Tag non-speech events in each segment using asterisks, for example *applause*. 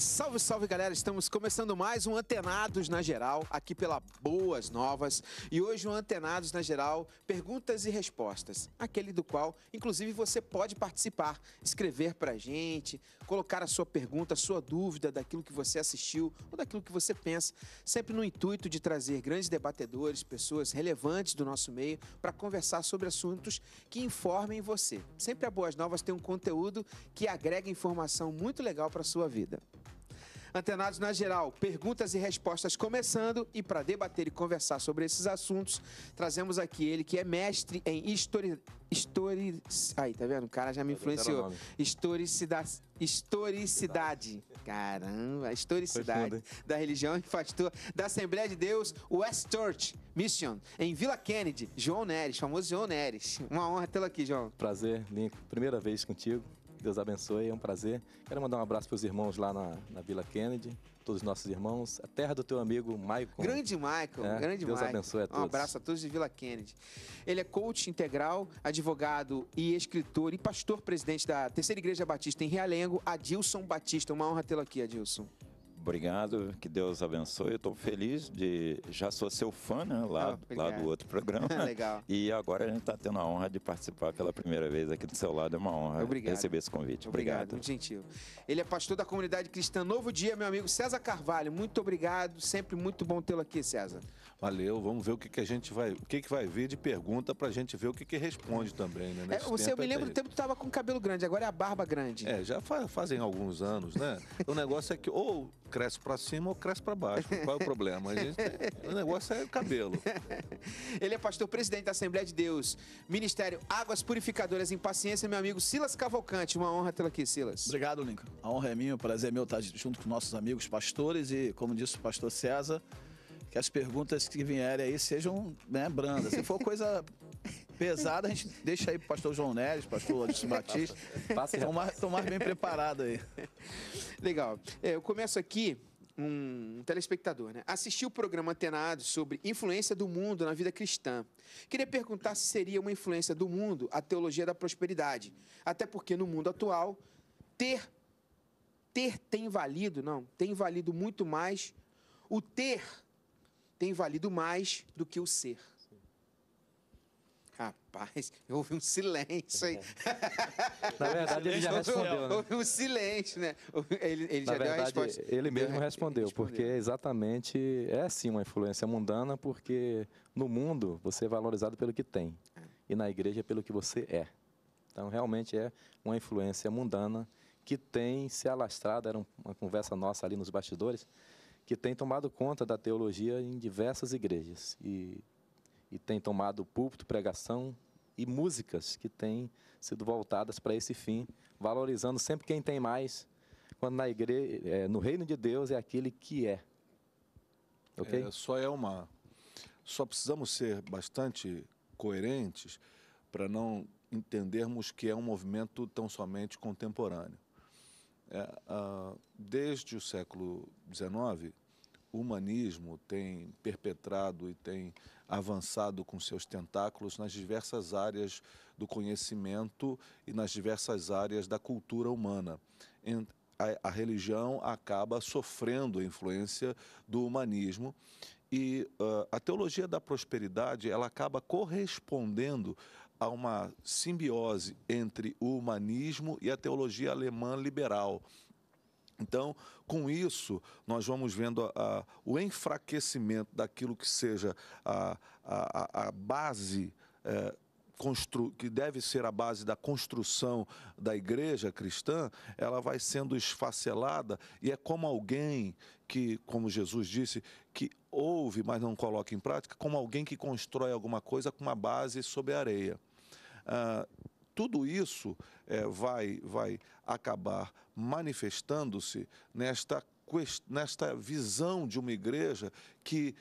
Salve, salve galera! Estamos começando mais um Antenados na Geral, aqui pela Boas Novas. E hoje o um Antenados na Geral, perguntas e respostas. Aquele do qual, inclusive, você pode participar, escrever pra gente, colocar a sua pergunta, a sua dúvida daquilo que você assistiu ou daquilo que você pensa, sempre no intuito de trazer grandes debatedores, pessoas relevantes do nosso meio, para conversar sobre assuntos que informem você. Sempre a Boas Novas tem um conteúdo que agrega informação muito legal para sua vida. Antenados na geral, perguntas e respostas começando e para debater e conversar sobre esses assuntos, trazemos aqui ele que é mestre em histori... histori... Aí, tá vendo? O cara já me tá influenciou. Historicidade... Historicidade. Caramba, historicidade. Da religião e pastor da Assembleia de Deus West Church Mission, em Vila Kennedy. João Neres, famoso João Neres. Uma honra tê-lo aqui, João. Prazer, Link. Primeira vez contigo. Deus abençoe, é um prazer. Quero mandar um abraço para os irmãos lá na, na Vila Kennedy, todos os nossos irmãos, a terra do teu amigo Michael. Grande Michael, é, grande Deus Michael. abençoe a todos. Um abraço a todos de Vila Kennedy. Ele é coach integral, advogado e escritor e pastor presidente da Terceira Igreja Batista em Realengo, Adilson Batista. Uma honra tê-lo aqui, Adilson. Obrigado, que Deus abençoe. Eu estou feliz de. Já sou seu fã, né? Lá, oh, lá do outro programa. *laughs* Legal. E agora a gente está tendo a honra de participar pela primeira vez aqui do seu lado. É uma honra obrigado. receber esse convite. Obrigado. obrigado. Muito gentil. Ele é pastor da comunidade cristã Novo Dia, meu amigo César Carvalho. Muito obrigado. Sempre muito bom tê-lo aqui, César. Valeu. Vamos ver o que, que a gente vai. O que, que vai vir de pergunta para a gente ver o que, que responde também, né? É, você, eu me é lembro do tempo que estava com cabelo grande, agora é a barba grande. É, já fazem alguns anos, né? o negócio é que ou cresce para cima ou cresce para baixo. Qual é o problema? Gente, o negócio é o cabelo. *laughs* Ele é pastor presidente da Assembleia de Deus, Ministério Águas Purificadoras em Paciência, meu amigo Silas Cavalcante. Uma honra tê-lo aqui, Silas. Obrigado, Lincoln. A honra é minha, o prazer é meu estar junto com nossos amigos pastores e, como disse o pastor César, que as perguntas que vierem aí sejam né, brandas. Se for coisa pesada, a gente deixa aí pro pastor João Neres, pastor Adilson *laughs* Batista. Passa, tomar, bem preparado aí. Legal. É, eu começo aqui um telespectador, né? Assistiu o programa Antenado sobre influência do mundo na vida cristã. Queria perguntar se seria uma influência do mundo a teologia da prosperidade. Até porque no mundo atual, ter, ter tem valido, não, tem valido muito mais. O ter tem valido mais do que o ser. Rapaz, eu ouvi um silêncio aí. *laughs* Na verdade, ele já respondeu. Né? Houve um silêncio, né? Ele, ele já verdade, deu a resposta. Ele mesmo deu, respondeu, porque exatamente é sim uma influência mundana, porque no mundo você é valorizado pelo que tem e na igreja pelo que você é. Então, realmente é uma influência mundana que tem se alastrado. Era uma conversa nossa ali nos bastidores que tem tomado conta da teologia em diversas igrejas. E e tem tomado púlpito, pregação e músicas que têm sido voltadas para esse fim, valorizando sempre quem tem mais, quando na igreja, é, no reino de Deus é aquele que é. Ok? É, só é uma. Só precisamos ser bastante coerentes para não entendermos que é um movimento tão somente contemporâneo. É, ah, desde o século XIX, o humanismo tem perpetrado e tem avançado com seus tentáculos nas diversas áreas do conhecimento e nas diversas áreas da cultura humana. A, religião acaba sofrendo a influência do humanismo e uh, a teologia da prosperidade ela acaba correspondendo a uma simbiose entre o humanismo e a teologia alemã liberal, então, com isso, nós vamos vendo a, a, o enfraquecimento daquilo que seja a, a base. É, que deve ser a base da construção da igreja cristã, ela vai sendo esfacelada e é como alguém que, como Jesus disse, que ouve, mas não coloca em prática, como alguém que constrói alguma coisa com uma base sob a areia. Ah, tudo isso é, vai, vai acabar manifestando-se nesta, nesta visão de uma igreja que,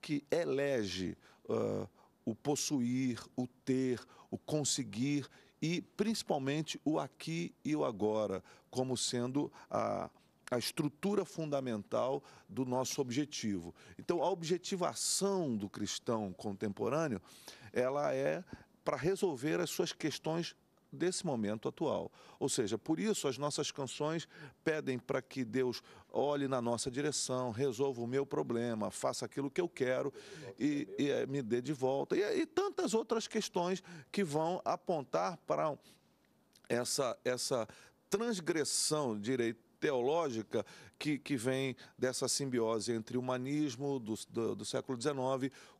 que elege uh, o possuir, o ter, o conseguir e principalmente o aqui e o agora, como sendo a a estrutura fundamental do nosso objetivo. Então, a objetivação do cristão contemporâneo, ela é para resolver as suas questões desse momento atual. Ou seja, por isso as nossas canções pedem para que Deus olhe na nossa direção, resolva o meu problema, faça aquilo que eu quero e, e eh, me dê de volta. E, eh, e tantas outras questões que vão apontar para essa, essa transgressão direito teológica que, que vem dessa simbiose entre o humanismo do, do, do século XIX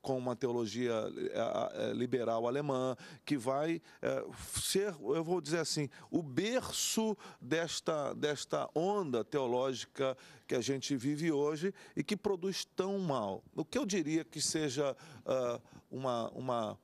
com uma teologia eh, eh, liberal alemã, que vai é, ser, eu vou dizer assim, o berço desta, desta onda teológica que a gente vive hoje e que produz tão mal. O que eu diria que seja uh, uma. uma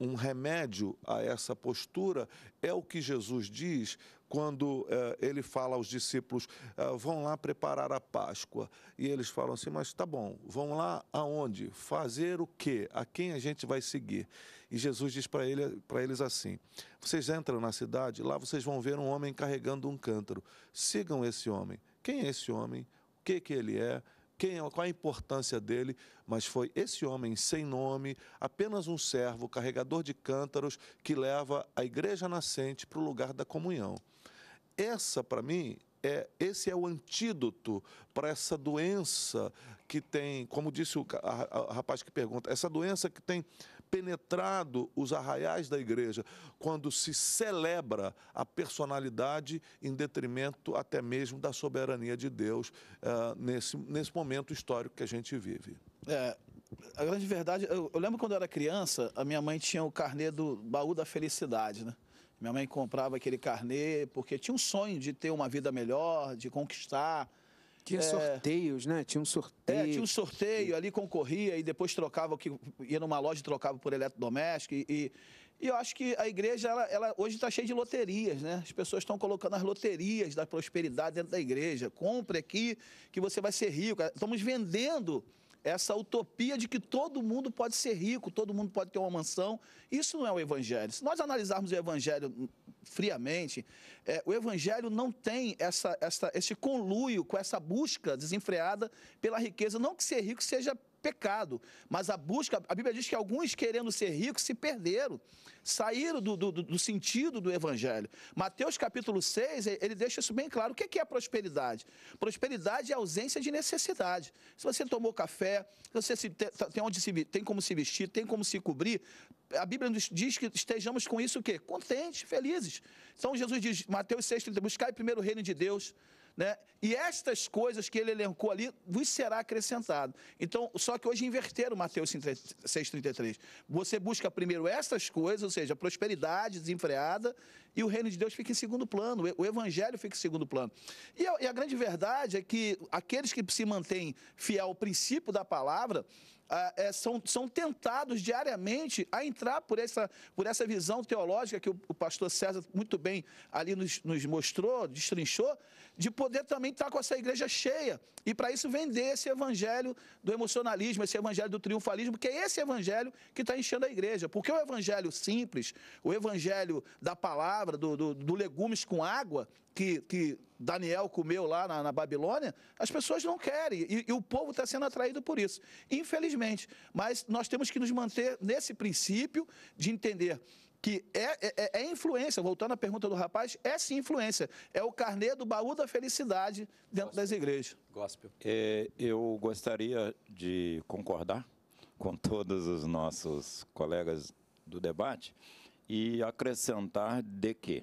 um remédio a essa postura é o que Jesus diz quando eh, ele fala aos discípulos: ah, vão lá preparar a Páscoa. E eles falam assim: mas tá bom, vão lá aonde? Fazer o quê? A quem a gente vai seguir? E Jesus diz para ele, eles assim: vocês entram na cidade, lá vocês vão ver um homem carregando um cântaro. Sigam esse homem. Quem é esse homem? O que, que ele é? quem é, qual a importância dele, mas foi esse homem sem nome, apenas um servo, carregador de cântaros, que leva a igreja nascente para o lugar da comunhão. Essa, para mim, é, esse é o antídoto para essa doença que tem, como disse o a, a, a rapaz que pergunta, essa doença que tem penetrado os arraiais da igreja quando se celebra a personalidade em detrimento até mesmo da soberania de Deus uh, nesse, nesse momento histórico que a gente vive. É, a grande verdade, eu, eu, lembro quando eu era criança, a minha mãe tinha o carnê do baú da felicidade, né? Minha mãe comprava aquele carnê porque tinha um sonho de ter uma vida melhor, de conquistar tinha é... sorteios, né? Tinha um sorteio. É, tinha um sorteio, ali concorria e depois trocava, que ia numa loja e trocava por eletrodoméstico. E, e, e eu acho que a igreja, ela, ela hoje está cheia de loterias, né? As pessoas estão colocando as loterias da prosperidade dentro da igreja. Compre aqui que você vai ser rico. Estamos vendendo essa utopia de que todo mundo pode ser rico, todo mundo pode ter uma mansão. Isso não é o Evangelho. Se nós analisarmos o Evangelho friamente, é, o Evangelho não tem essa, essa, esse conluio com essa busca desenfreada pela riqueza. Não que ser rico seja pecado. Mas a busca, a Bíblia diz que alguns querendo ser ricos se perderam, saíram do, do, do sentido do Evangelho. Mateus capítulo 6, ele deixa isso bem claro. O que é, é prosperidade? Prosperidade é ausência de necessidade. Se você tomou café, se você se, tá, tem, onde se, tem como se vestir, tem como se cobrir, a Bíblia nos diz que estejamos com isso o quê? Contentes, felizes. Então Jesus diz, Mateus 6, 30, buscai primeiro o reino de Deus, né? E estas coisas que ele elencou ali vos será acrescentado. Então, só que hoje inverteram Mateus 6,33. Você busca primeiro estas coisas, ou seja, prosperidade desenfreada, e o reino de Deus fica em segundo plano, o evangelho fica em segundo plano. E a, e a grande verdade é que aqueles que se mantêm fiel ao princípio da palavra, ah, é, são, são tentados diariamente a entrar por essa, por essa visão teológica que o, o pastor César muito bem ali nos, nos mostrou, destrinchou, de poder também estar com essa igreja cheia e para isso vender esse evangelho do emocionalismo, esse evangelho do triunfalismo, que é esse evangelho que está enchendo a igreja. Porque o evangelho simples, o evangelho da palavra, do, do, do legumes com água, que, que Daniel comeu lá na, na, Babilônia, as pessoas não querem e, e o povo está sendo atraído por isso, infelizmente. Mas nós temos que nos manter nesse princípio de entender que é, é, é, é, influência, voltando à pergunta do rapaz, é sim influência. É o carnê do baú da felicidade dentro Gospel. das igrejas. Gospel. É, eu gostaria de concordar com todos os nossos colegas do debate e acrescentar de que,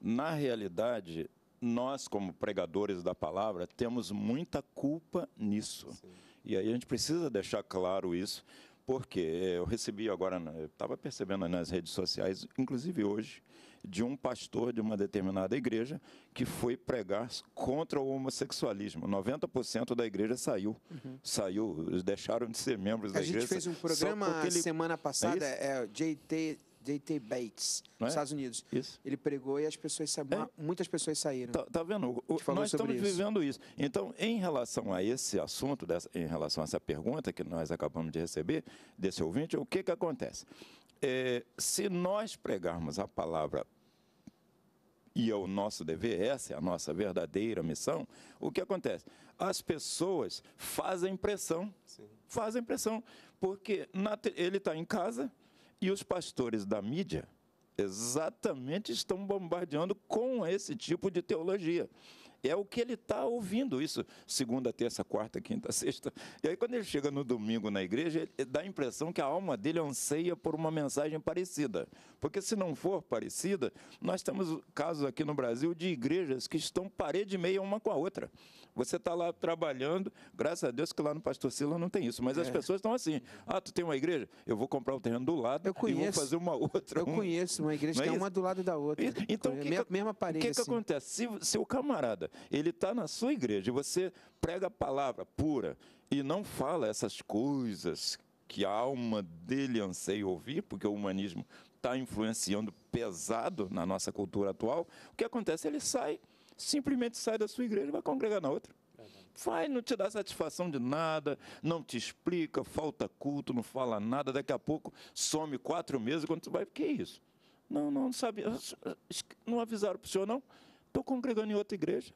na realidade, nós, como pregadores da palavra, temos muita culpa nisso. Sim. E aí a gente precisa deixar claro isso, porque eu recebi agora, estava percebendo nas redes sociais, inclusive hoje, de um pastor de uma determinada igreja que foi pregar contra o homossexualismo. 90% da igreja saiu. Uhum. Saiu, deixaram de ser membros A da igreja. A gente fez um programa ele... semana é passada, é, é JT J.T. Bates, nos é? Estados Unidos. Isso. Ele pregou e as pessoas sa... é. muitas pessoas saíram. Tá, tá vendo? O, nós estamos isso. vivendo isso. Então, em relação a esse assunto, dessa, em relação a essa pergunta que nós acabamos de receber desse ouvinte, o que, que acontece? É, se nós pregarmos a palavra e é o nosso dever, essa é a nossa verdadeira missão, o que acontece? As pessoas fazem pressão. Sim. Fazem pressão. Porque na, ele está em casa, e os pastores da mídia exatamente estão bombardeando com esse tipo de teologia. É o que ele está ouvindo isso segunda, terça, quarta, quinta, sexta. E aí, quando ele chega no domingo na igreja, dá a impressão que a alma dele anseia por uma mensagem parecida. Porque se não for parecida, nós temos casos aqui no Brasil de igrejas que estão parede e meia uma com a outra. Você está lá trabalhando, graças a Deus que lá no Pastor Sila não tem isso, mas é. as pessoas estão assim. Ah, tu tem uma igreja? Eu vou comprar o terreno do lado e vou fazer uma outra. Eu um... conheço uma igreja que é uma do lado da outra. Então, que, que, mesma parede. O que, que assim. acontece? Se, se o camarada ele está na sua igreja. E você prega a palavra pura e não fala essas coisas que a alma dele anseia ouvir, porque o humanismo está influenciando pesado na nossa cultura atual. O que acontece? Ele sai, simplesmente sai da sua igreja e vai congregar na outra. Vai, não te dá satisfação de nada, não te explica, falta culto, não fala nada, daqui a pouco some quatro meses, quando tu vai, que é isso? Não, não, não sabia, não avisaram para o senhor não, estou congregando em outra igreja.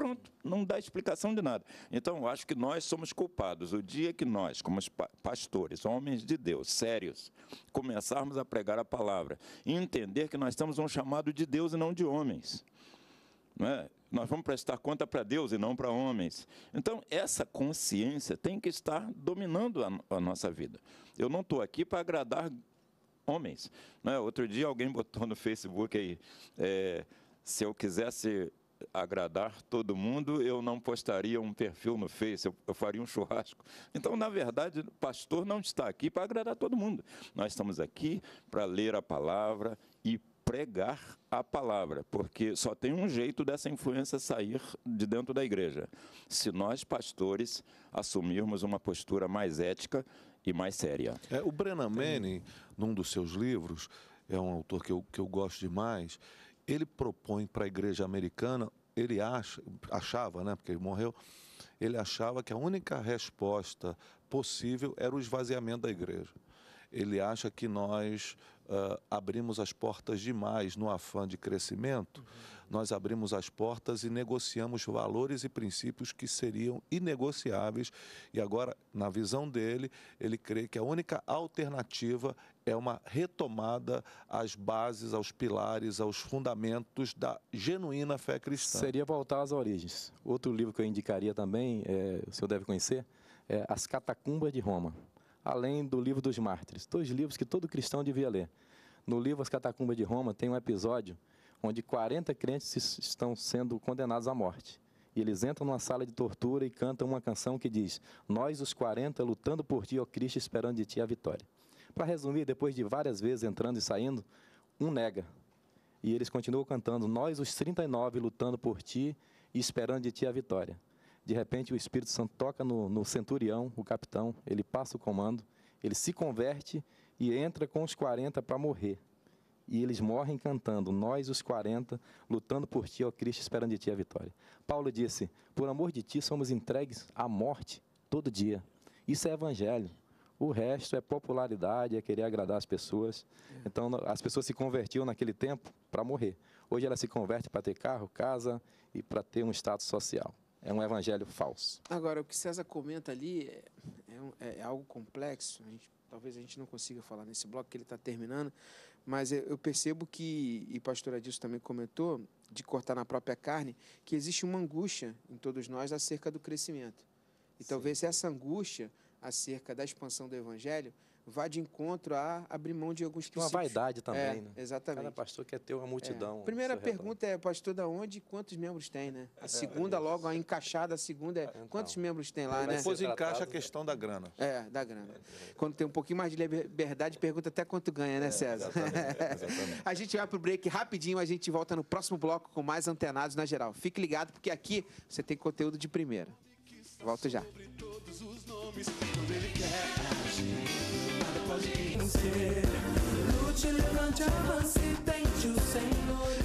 Pronto, não dá explicação de nada. Então, eu acho que nós somos culpados. O dia que nós, como pastores, homens de Deus, sérios, começarmos a pregar a palavra e entender que nós estamos um chamado de Deus e não de homens. Não é? Nós vamos prestar conta para Deus e não para homens. Então, essa consciência tem que estar dominando a, a nossa vida. Eu não estou aqui para agradar homens. É? Outro dia alguém botou no Facebook aí, é, se eu quisesse agradar todo mundo, eu não postaria um perfil no Face, eu, eu faria um churrasco. Então, na verdade, o pastor não está aqui para agradar todo mundo. Nós estamos aqui para ler a palavra e pregar a palavra, porque só tem um jeito dessa influência sair de dentro da igreja. Se nós, pastores, assumirmos uma postura mais ética e mais séria. É, o Brennan Manning, num dos seus livros, é um autor que eu, que eu gosto demais, ele propõe para a igreja americana, ele acha, achava, né, porque ele morreu, ele achava que a única resposta possível era o esvaziamento da igreja. Ele acha que nós uh, abrimos as portas demais no afã de crescimento, uhum. nós abrimos as portas e negociamos valores e princípios que seriam inegociáveis. E agora, na visão dele, ele crê que a única alternativa é uma retomada às bases, aos pilares, aos fundamentos da genuína fé cristã. Seria voltar às origens. Outro livro que eu indicaria também, é, o senhor deve conhecer, é As Catacumbas de Roma, além do Livro dos Mártires. Dois livros que todo cristão devia ler. No livro As Catacumbas de Roma tem um episódio onde 40 crentes estão sendo condenados à morte. E eles entram numa sala de tortura e cantam uma canção que diz: Nós, os 40, lutando por ti, ó Cristo, esperando de ti a vitória. Para resumir, depois de várias vezes entrando e saindo, um nega. E eles continuam cantando: Nós, os 39, lutando por ti e esperando de ti a vitória. De repente, o Espírito Santo toca no, no centurião, o capitão, ele passa o comando, ele se converte e entra com os 40 para morrer. E eles morrem cantando, nós os 40, lutando por ti, ó Cristo, esperando de ti a vitória. Paulo disse: Por amor de ti somos entregues à morte todo dia. Isso é evangelho. O resto é popularidade, é querer agradar as pessoas. É. Então, as pessoas se convertiam naquele tempo para morrer. Hoje elas se converte para ter carro, casa e para ter um status social. É um evangelho falso. Agora, o que César comenta ali é, é, é, é algo complexo. A gente, talvez a gente não consiga falar nesse bloco que ele está terminando, mas eu percebo que, e pastor Adilson também comentou, de cortar na própria carne, que existe uma angústia em todos nós acerca do crescimento. E Sim. talvez essa angústia acerca da expansão do evangelho, vá de encontro a abrir mão de alguns princípios. Uma vaidade também, é, né? Exatamente. Cada pastor quer ter uma é. multidão. É. Primeira pergunta redor. é, pastor, da onde e quantos membros tem, né? A é, segunda, é, logo, a encaixada, a segunda é, então, quantos membros tem lá, né? Depois encaixa a né? questão da grana. É, da grana. Quando tem um pouquinho mais de liberdade, pergunta até quanto ganha, né, é, César? Exatamente, *laughs* exatamente. a gente vai pro break rapidinho, a gente volta no próximo bloco com mais antenados na geral. Fique ligado, porque aqui você tem conteúdo de primeira. Volto já.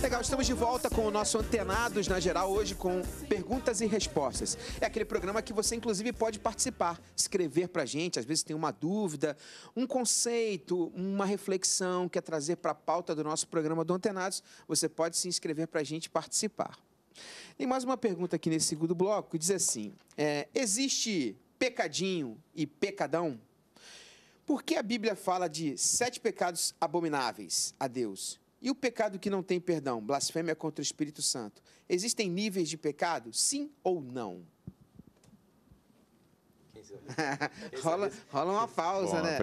Legal, estamos de volta com o nosso Antenados na Geral, hoje com perguntas e respostas. É aquele programa que você, inclusive, pode participar, escrever pra gente, às vezes tem uma dúvida, um conceito, uma reflexão, que quer trazer para a pauta do nosso programa do Antenados, você pode se inscrever pra gente participar. Tem mais uma pergunta aqui nesse segundo bloco que diz assim: é, existe pecadinho e pecadão? Por que a Bíblia fala de sete pecados abomináveis a Deus? E o pecado que não tem perdão, blasfêmia contra o Espírito Santo? Existem níveis de pecado? Sim ou não? *laughs* rola, rola uma pausa, Bom, né?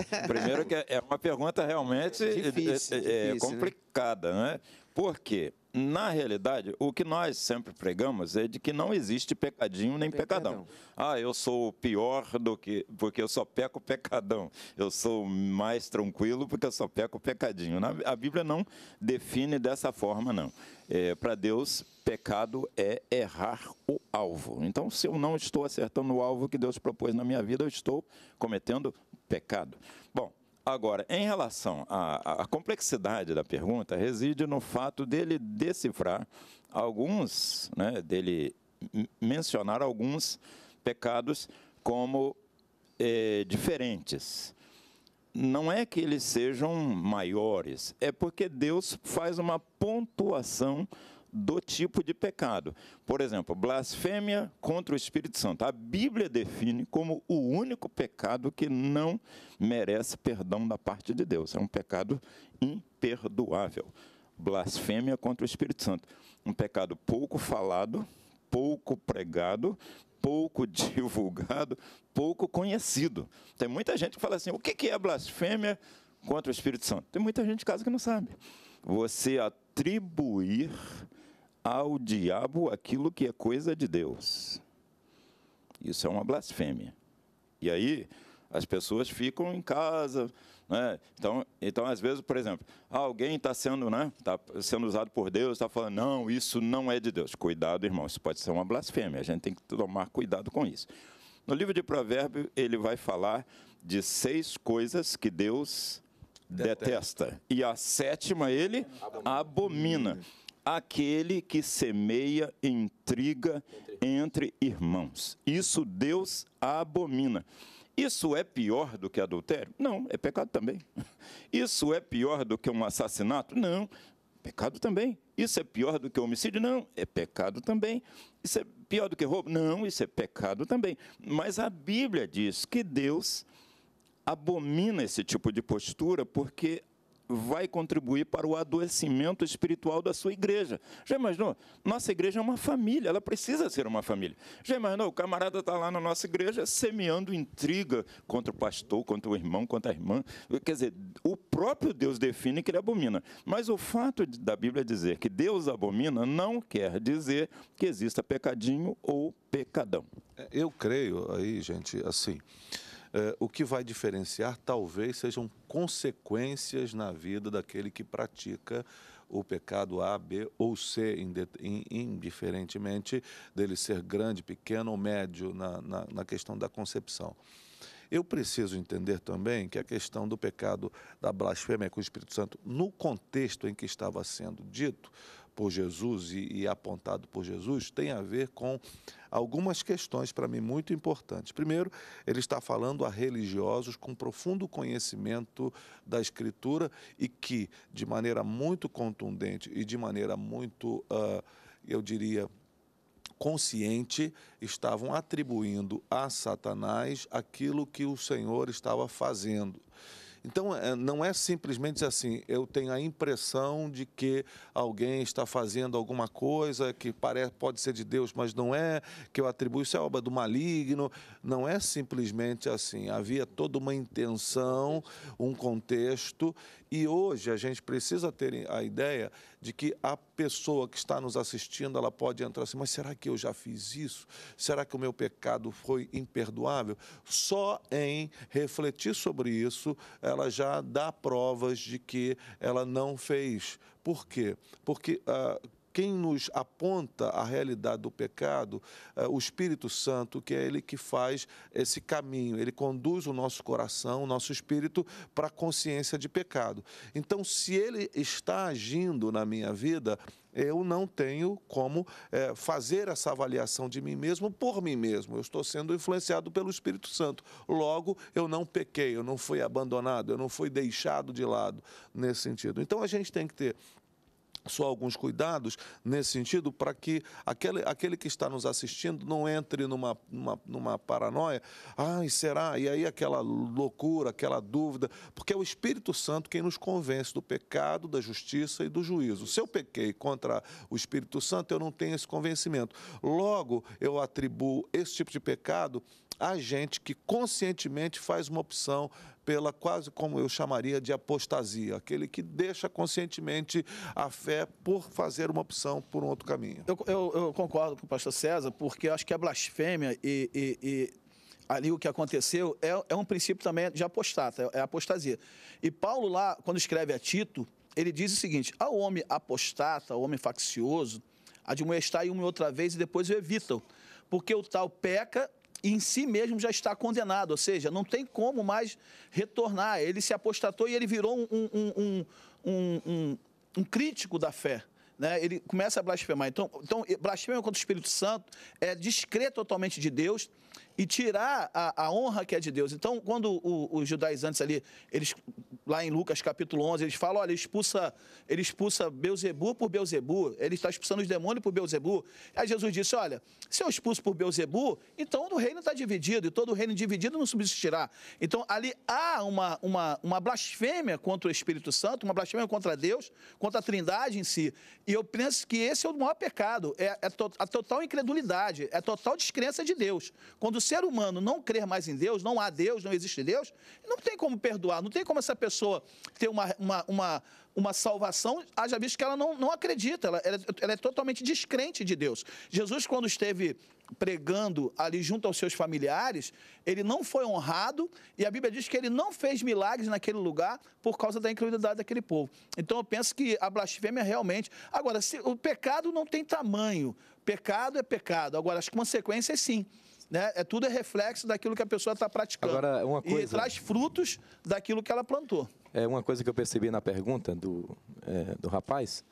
*laughs* Primeiro que é uma pergunta realmente é, é, difícil, é, é, difícil, né? complicada, né? né? Por quê? na realidade, o que nós sempre pregamos é de que não existe pecadinho nem pecadão. pecadão. Ah, eu sou pior do que. porque eu só peco pecadão. Eu sou mais tranquilo porque eu só peco pecadinho. a Bíblia não define dessa forma, não. É, Para Deus, pecado é errar o alvo. Então, se eu não estou acertando o alvo que Deus propôs na minha vida, eu estou cometendo pecado. Bom, Agora, em relação à, à, complexidade da pergunta, reside no fato dele decifrar alguns, né, dele mencionar alguns pecados como é, diferentes. Não é que eles sejam maiores, é porque Deus faz uma pontuação do tipo de pecado. Por exemplo, blasfêmia contra o Espírito Santo. A Bíblia define como o único pecado que não merece perdão da parte de Deus. É um pecado imperdoável. Blasfêmia contra o Espírito Santo. Um pecado pouco falado, pouco pregado, pouco *laughs* divulgado, pouco conhecido. Tem muita gente que fala assim: o que é blasfêmia contra o Espírito Santo? Tem muita gente de casa que não sabe. Você atribuir ao diabo aquilo que é coisa de Deus. Isso é uma blasfêmia. E aí as pessoas ficam em casa, né? Então, então às vezes, por exemplo, ah, alguém está sendo, né? Tá sendo usado por Deus, está falando, não, isso não é de Deus. Cuidado, irmão, isso pode ser uma blasfêmia. A gente tem que tomar cuidado com isso. No livro de Provérbios, ele vai falar de seis coisas que Deus detesta. detesta. E a sétima ele abomina. abomina aquele que semeia intriga entre irmãos. Isso Deus abomina. Isso é pior do que adultério? Não, é pecado também. Isso é pior do que um assassinato? Não, pecado também. Isso é pior do que homicídio? Não, é pecado também. Isso é pior do que roubo? Não, isso é pecado também. Mas a Bíblia diz que Deus abomina esse tipo de postura porque vai contribuir para o adoecimento espiritual da sua igreja. Já imaginou? Nossa igreja é uma família, ela precisa ser uma família. Já imaginou? O camarada está lá na nossa igreja semeando intriga contra o pastor, contra o irmão, contra a irmã. Quer dizer, o próprio Deus define que ele abomina. Mas o fato da Bíblia dizer que Deus abomina não quer dizer que exista pecadinho ou pecadão. É, eu creio aí, gente, assim. Eh, o que vai diferenciar talvez sejam consequências na vida daquele que pratica o pecado A, B ou C, indiferentemente dele ser grande, pequeno ou médio na, na, na questão da concepção. Eu preciso entender também que a questão do pecado da blasfêmia com o Espírito Santo, no contexto em que estava sendo dito, por Jesus e, e apontado por Jesus tem a ver com algumas questões para mim muito importantes. Primeiro, ele está falando a religiosos com profundo conhecimento da Escritura e que, de maneira muito contundente e de maneira muito, uh, eu diria, consciente, estavam atribuindo a Satanás aquilo que o Senhor estava fazendo. Então, eh, não é simplesmente assim, eu tenho a impressão de que alguém está fazendo alguma coisa que parece, pode ser de Deus, mas não é, que eu atribuo isso é obra do maligno. Não é simplesmente assim. Havia toda uma intenção, um contexto, e hoje a gente precisa ter a ideia de que a pessoa que está nos assistindo, ela pode entrar assim, mas será que eu já fiz isso? Será que o meu pecado foi imperdoável? Só em refletir sobre isso, ela já dá provas de que ela não fez. Por quê? Porque ah, quem nos aponta a realidade do pecado, é o Espírito Santo, que é ele que faz esse caminho, ele conduz o nosso coração, o nosso espírito para a consciência de pecado. Então, se ele está agindo na minha vida, eu não tenho como é, fazer essa avaliação de mim mesmo por mim mesmo. Eu estou sendo influenciado pelo Espírito Santo. Logo, eu não pequei, eu não fui abandonado, eu não fui deixado de lado nesse sentido. Então, a gente tem que ter só alguns cuidados nesse sentido para que aquele, aquele que está nos assistindo não entre numa, numa, numa paranoia. Ai, será? E aí aquela loucura, aquela dúvida. Porque é o Espírito Santo quem nos convence do pecado, da justiça e do juízo. Se eu pequei contra o Espírito Santo, eu não tenho esse convencimento. Logo, eu atribuo esse tipo de pecado a gente que conscientemente faz uma opção pela quase como eu chamaria de apostasia, aquele que deixa conscientemente a fé por fazer uma opção por um outro caminho. Eu, eu, eu concordo com o pastor César, porque acho que a blasfêmia e, e, e ali o que aconteceu é, é um princípio também de apostata, é apostasia. E Paulo lá, quando escreve a Tito, ele diz o seguinte, ao homem apostata, ao homem faccioso, admoestai uma e outra vez e depois o evitam, porque o tal peca em si mesmo já está condenado, ou seja, não tem como mais retornar. Ele se apostatou e ele virou um, um, um, um crítico da fé. Né, ele começa a blasfemar. Então, então blasfema contra o Espírito Santo, é, discreto totalmente de Deus, e tirar a, a, honra que é de Deus. Então, quando os judaizantes ali, eles lá em Lucas capítulo 11, eles falam, olha, ele expulsa, ele expulsa Beuzebu por Beuzebu, ele está expulsando os demônios por Beuzebu. Aí Jesus disse, olha, se eu expulso por Beuzebu, então o reino está dividido, e todo o reino dividido não subsistirá. Então, ali há uma, uma, uma blasfêmia contra o Espírito Santo, uma blasfêmia contra Deus, contra a trindade em si. E eu penso que esse é o maior pecado, é, é to, a total incredulidade, é a total descrença de Deus. Quando ser humano não crer mais em Deus, não há Deus, não existe Deus, não tem como perdoar, não tem como essa pessoa ter uma, uma, uma, uma salvação, haja visto que ela não, não acredita, ela, ela, ela é totalmente descrente de Deus. Jesus, quando esteve pregando ali junto aos seus familiares, ele não foi honrado e a Bíblia diz que ele não fez milagres naquele lugar por causa da incredulidade daquele povo. Então eu penso que a blasfêmia realmente. Agora, se, o pecado não tem tamanho, pecado é pecado, agora as consequências sim. Né? É, tudo é reflexo daquilo que a pessoa está praticando. Agora, uma coisa... E traz frutos daquilo que ela plantou. É uma coisa que eu percebi na pergunta do, é, do rapaz,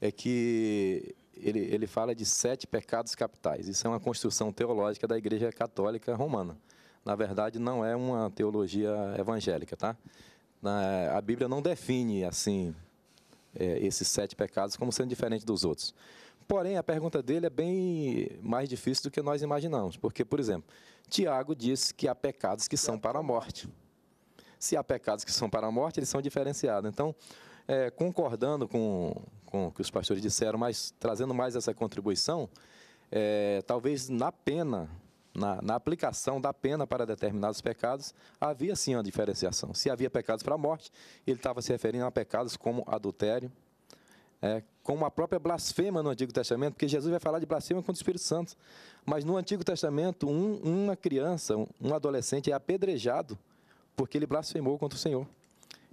é que ele, ele fala de sete pecados capitais. Isso é uma construção teológica da Igreja Católica Romana. Na verdade, não é uma teologia evangélica, tá? Na, a Bíblia não define, assim, é, esses sete pecados como sendo diferente dos outros. Porém, a pergunta dele é bem mais difícil do que nós imaginamos, porque, por exemplo, Tiago diz que há pecados que são para a morte. Se há pecados que são para a morte, eles são diferenciados. Então, é, concordando com, com o que os pastores disseram, mas trazendo mais essa contribuição, é, talvez na pena, na, na, aplicação da pena para determinados pecados, havia sim uma diferenciação. Se havia pecados para a morte, ele estava se referindo a pecados como adultério, é, como a própria blasfema no Antigo Testamento, porque Jesus vai falar de blasfema contra o Espírito Santo. Mas no Antigo Testamento, um, uma criança, um adolescente é apedrejado porque ele blasfemou contra o Senhor.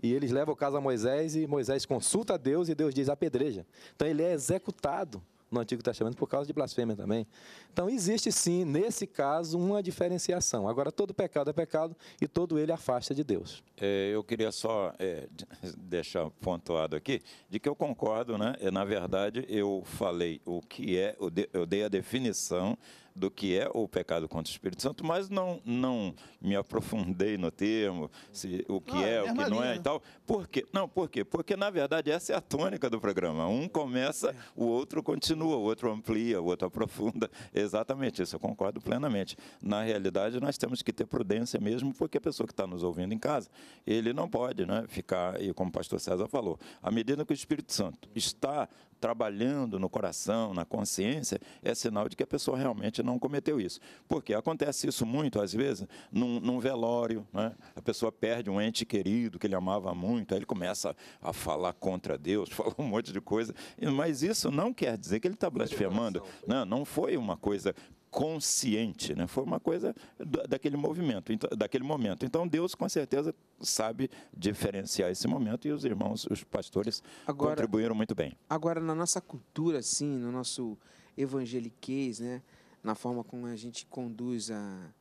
E eles levam o caso a Moisés e Moisés consulta a Deus e Deus diz apedreja. Então ele é executado no Antigo Testamento por causa de blasfêmia também. Então existe sim, nesse caso, uma diferenciação. Agora, todo pecado é pecado e todo ele afasta de Deus. É, eu queria só é, *laughs* deixar pontuado aqui de que eu concordo, né? É, na verdade, eu falei o que é, eu dei a definição do que é o pecado contra o Espírito Santo, mas não, não me aprofundei no termo, se, o que ah, é, o que não é e tal. Por quê? Não, por quê? Porque, na verdade, essa é a tônica do programa. Um começa, é. o outro continua, o outro amplia, o outro aprofunda. *laughs* Exatamente isso, eu concordo plenamente. Na realidade, nós temos que ter prudência mesmo, porque a pessoa que está nos ouvindo em casa, ele não pode né, ficar, e como o pastor César falou, à medida que o Espírito Santo está trabalhando no coração, na consciência, é sinal de que a pessoa realmente não cometeu isso. Porque acontece isso muito, às vezes, num, num velório, né? a pessoa perde um ente querido que ele amava muito, aí ele começa a falar contra Deus, *laughs* fala um monte de coisa, mas isso não quer dizer que ele está é blasfemando. Né? Não, não foi uma coisa consciente, né? Foi uma coisa daquele movimento, então, daquele momento. Então Deus com certeza sabe diferenciar esse momento e os irmãos, os pastores agora, contribuíram muito bem. Agora na nossa cultura, sim, no nosso evangeliquez, né? Na forma como a gente conduz a,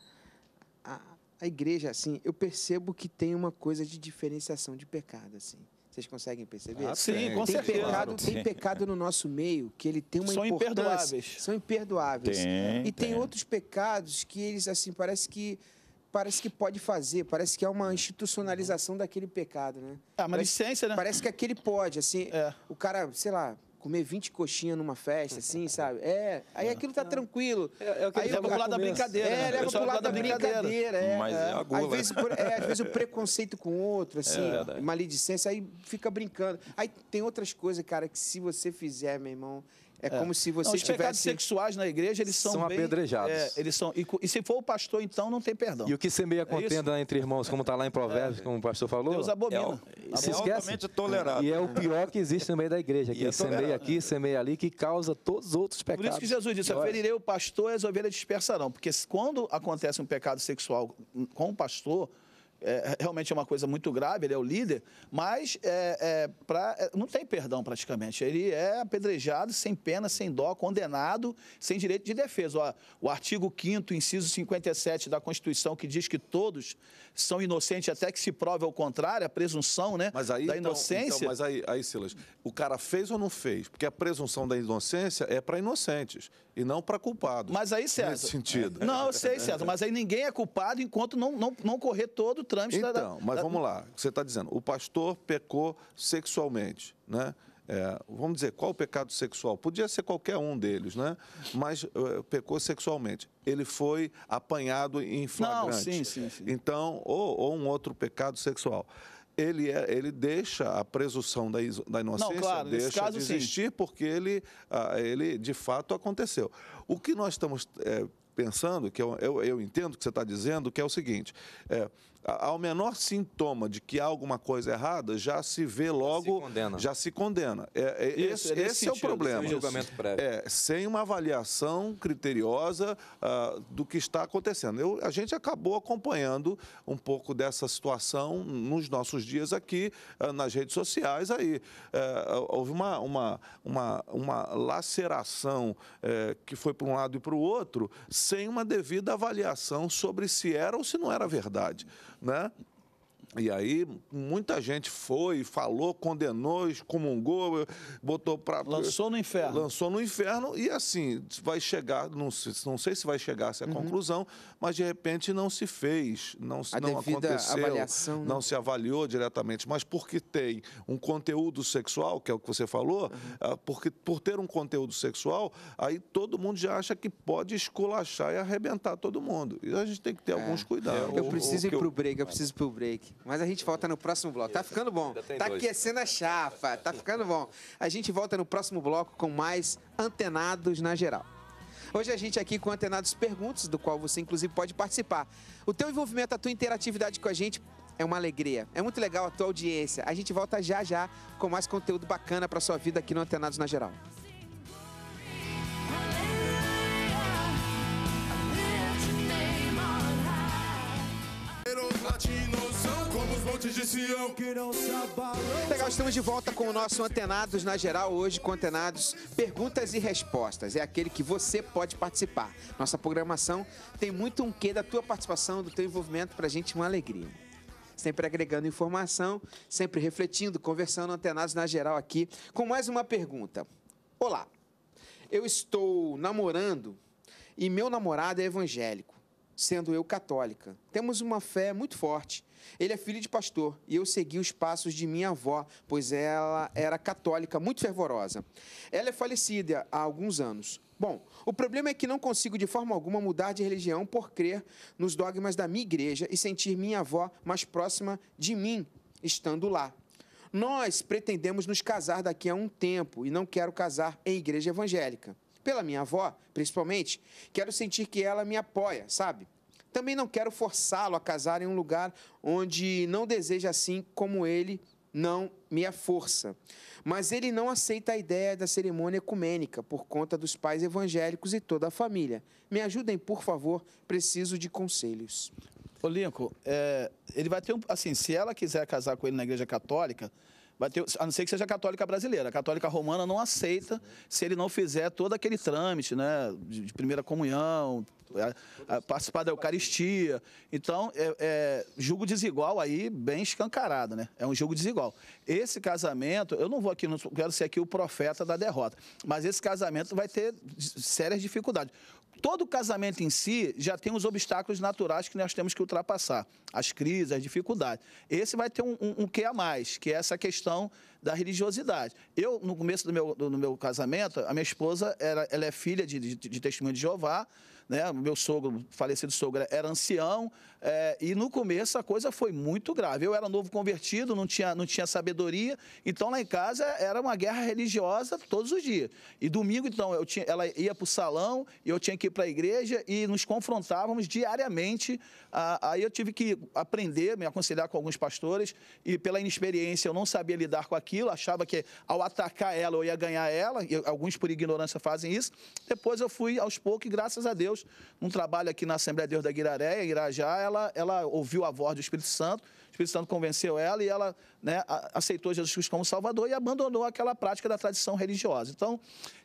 a a igreja, assim, eu percebo que tem uma coisa de diferenciação de pecado, assim. Vocês conseguem perceber? Ah, sim, com tem certeza. Pecado, tem pecado no nosso meio que ele tem uma são importância. Imperdoáveis. São imperdoáveis. Tem, e tem. tem outros pecados que eles, assim, parece que parece que pode fazer, parece que é uma uhum. institucionalização daquele pecado, né? É, ah, uma parece, licença, né? Parece que aquele pode, assim, é. o cara, sei lá, comer 20 coxinhas numa festa, assim, *laughs* sabe? É, aí aquilo tá tranquilo. É, é o que aí leva pro lado da brincadeira. É, né? leva pro lado da brincadeira. é, Mas é, é a gula. Às né? vezes, é, às vezes o preconceito com outro, é assim, é maledicência, aí fica brincando. Aí tem outras coisas, cara, que se você fizer, meu irmão, é, é, como se você não, os tivesse... pecados sexuais na igreja, eles são, são bem, apedrejados. É, eles são, e, se for o pastor, então não tem perdão. E o que semeia é contenda é entre irmãos, como está lá em Provérbios, é. como o pastor falou, Deus abomina. É, se esquece. tolerado. E é o pior que existe no meio da igreja, que semeia aqui, semeia ali, que causa todos os outros pecados. Por isso que Jesus disse, ferirei o pastor e as ovelhas dispersarão. Porque quando acontece um pecado sexual com o pastor, é, é, realmente é uma coisa muito grave, ele é o líder, mas é, é, pra, é, não tem perdão praticamente. Ele é apedrejado, sem pena, sem dó, condenado, sem direito de defesa. Ó, o artigo 5 inciso 57 da Constituição, que diz que todos são inocentes até que se prove ao contrário, a presunção né, mas aí, da então, então, inocência. então, mas aí, aí, Silas, o cara fez ou não fez? Porque a presunção da inocência é para inocentes e não para culpados. Mas aí, César... Nesse sentido. Não, eu sei, César, mas aí ninguém é culpado enquanto não, não, não correr todo o trâmite então, da... Então, mas da... vamos lá. Você está dizendo, o pastor pecou sexualmente, né? É, vamos dizer, qual o pecado sexual? Podia ser qualquer um deles, né? Mas uh, pecou sexualmente. Ele foi apanhado em flagrante. Não, sim, sim, sim. Então, ou, ou um outro pecado sexual ele, é, ele deixa a presunção da, da inocência, Não, claro, deixa caso, de existir, sim. porque ele, ah, ele de fato aconteceu. O que nós estamos é, pensando, que eu, eu, eu, entendo que você está dizendo, que é o seguinte. É, ao menor sintoma de que há alguma coisa errada, já se vê logo. Já se condena. Já se condena. É, é, Isso, é esse, é, esse sentido, é o problema. Sem julgamento prévio. É, sem uma avaliação criteriosa uh, do que está acontecendo. Eu, a gente acabou acompanhando um pouco dessa situação nos nossos dias aqui, uh, nas redes sociais. Aí uh, houve uma, uma, uma, uma laceração é, que foi para um lado e para o outro, sem uma devida avaliação sobre se era ou se não era verdade né? E aí muita gente foi, falou, condenou, excomungou, botou para lançou no inferno. Lançou no inferno e assim vai chegar, não, não sei se vai chegar a uhum. conclusão, mas de repente não se fez, não se não aconteceu, avaliação, né? não se avaliou diretamente, mas porque tem um conteúdo sexual, que é o que você falou, uhum. Ah, porque por ter um conteúdo sexual, aí todo mundo já acha que pode esculachar e arrebentar todo mundo. E a gente tem que ter é. alguns cuidados. Eu preciso ou, ou ir pro break, eu preciso pro break. Mas a gente volta no próximo bloco. Tá ficando bom. Tá aquecendo a chapa. Tá ficando bom. A gente volta no próximo bloco com mais antenados na geral. Hoje a gente aqui com Antenados Perguntas, do qual você inclusive pode participar. O teu envolvimento, a tua interatividade com a gente é uma alegria. É muito legal a tua audiência. A gente volta já já com mais conteúdo bacana para sua vida aqui no Antenados na Geral. Latino Montes de Sião que não se abalou. Legal, estamos de volta com o nosso Antenados na Geral, hoje com Antenados Perguntas e Respostas. É aquele que você pode participar. Nossa programação tem muito um quê da tua participação, do teu envolvimento, para a gente uma alegria sempre agregando informação, sempre refletindo, conversando antenados na geral aqui, com mais uma pergunta. Olá, eu estou namorando e meu namorado é evangélico, sendo eu católica. Temos uma fé muito forte, ele é filho de pastor e eu segui os passos de minha avó, pois ela era católica muito fervorosa. Ela é falecida há alguns anos. Bom, o problema é que não consigo de forma alguma mudar de religião por crer nos dogmas da minha igreja e sentir minha avó mais próxima de mim estando lá. Nós pretendemos nos casar daqui a um tempo e não quero casar em igreja evangélica. Pela minha avó, principalmente, quero sentir que ela me apoia, sabe? Também não quero forçá-lo a casar em um lugar onde não deseja assim como ele não me é força. Mas ele não aceita a ideia da cerimônia ecumênica por conta dos pais evangélicos e toda a família. Me ajudem, por favor, preciso de conselhos. Ô, Lincoln, é, ele vai ter um. Assim, se ela quiser casar com ele na igreja católica, Vai ter, a não ser que seja católica brasileira. A católica romana não aceita se ele não fizer todo aquele trâmite, né? De, primeira comunhão, a, a participar da Eucaristia. Então, é, é julgo desigual aí, bem escancarado, né? É um jogo desigual. Esse casamento, eu não vou aqui, não quero ser aqui o profeta da derrota, mas esse casamento vai ter sérias dificuldades todo casamento em si já tem os obstáculos naturais que nós temos que ultrapassar, as crises, as dificuldades. Esse vai ter um, um, um que a mais, que é essa questão da religiosidade. Eu, no começo do meu, do, do meu casamento, a minha esposa, era, ela é filha de, de, de testemunho de Jeová, né? Meu sogro, falecido sogro, era ancião é, e no começo a coisa foi muito grave. Eu era novo convertido, não tinha, não tinha sabedoria, então lá em casa era uma guerra religiosa todos os dias. E domingo, então, eu tinha, ela ia para o salão e eu tinha que ir para a igreja e nos confrontávamos diariamente. Ah, aí eu tive que aprender, me aconselhar com alguns pastores e pela inexperiência eu não sabia lidar com aquilo, achava que ao atacar ela eu ia ganhar ela, e alguns por ignorância fazem isso. Depois eu fui aos poucos e graças a Deus Deus, num trabalho aqui na Assembleia de Deus da Guiraré, Irajá, ela, ela ouviu a voz do Espírito Santo, o Espírito Santo convenceu ela e ela né, aceitou Jesus Cristo como Salvador e abandonou aquela prática da tradição religiosa. Então,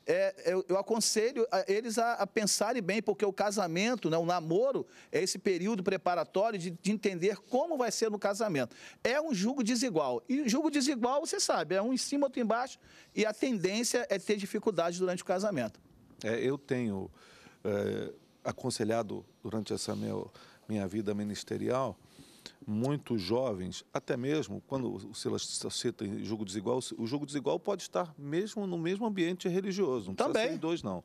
é, eu, eu, aconselho a eles a, a, pensarem bem, porque o casamento, né, o namoro, é esse período preparatório de, de entender como vai ser no casamento. É um julgo desigual. E julgo desigual, você sabe, é um em cima, outro embaixo, e a tendência é ter dificuldades durante o casamento. É, eu tenho eh, aconselhado durante essa meu, minha vida ministerial muitos jovens, até mesmo quando o Silas cita em jogo desigual, o jogo desigual pode estar mesmo no mesmo ambiente religioso, não Também. ser dois não.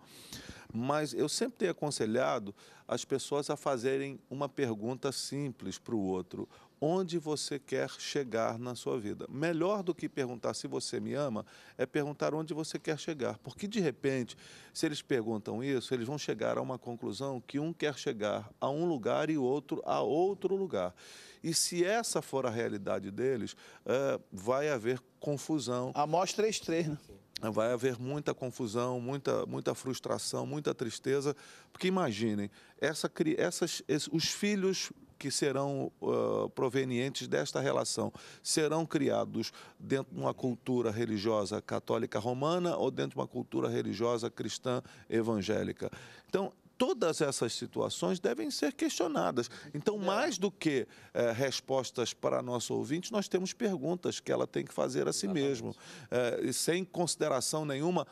Mas eu sempre tenho aconselhado as pessoas a fazerem uma pergunta simples para o outro onde você quer chegar na sua vida. Melhor do que perguntar se você me ama é perguntar onde você quer chegar, porque de repente, se eles perguntam isso, eles vão chegar a uma conclusão que um quer chegar a um lugar e o outro a outro lugar. E se essa for a realidade deles, é, vai haver confusão. Amós 3 três né? Vai haver muita confusão, muita, muita frustração, muita tristeza, porque imaginem, essa, essas, esses, os filhos que serão uh, provenientes desta relação serão criados dentro de uma cultura religiosa católica romana ou dentro de uma cultura religiosa cristã evangélica. Então, todas essas situações devem ser questionadas. Então, é. mais do que eh, respostas para nosso ouvinte, nós temos perguntas que ela tem que fazer a si mesmo, eh, sem consideração nenhuma